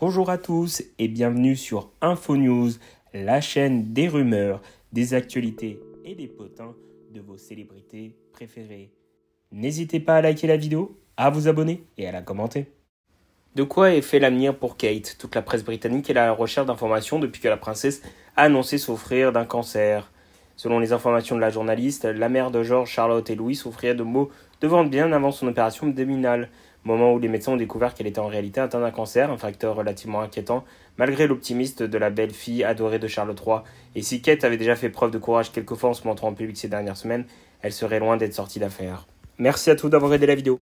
Bonjour à tous et bienvenue sur InfoNews, la chaîne des rumeurs, des actualités et des potins de vos célébrités préférées. N'hésitez pas à liker la vidéo, à vous abonner et à la commenter. De quoi est fait l'avenir pour Kate Toute la presse britannique est à la recherche d'informations depuis que la princesse a annoncé souffrir d'un cancer. Selon les informations de la journaliste, la mère de Georges, Charlotte et Louis souffrirait de maux de bien avant son opération abdominale, moment où les médecins ont découvert qu'elle était en réalité atteinte d'un cancer, un facteur relativement inquiétant, malgré l'optimiste de la belle fille adorée de Charles III. Et si Kate avait déjà fait preuve de courage quelquefois en se montrant en public ces dernières semaines, elle serait loin d'être sortie d'affaire. Merci à tous d'avoir aidé la vidéo.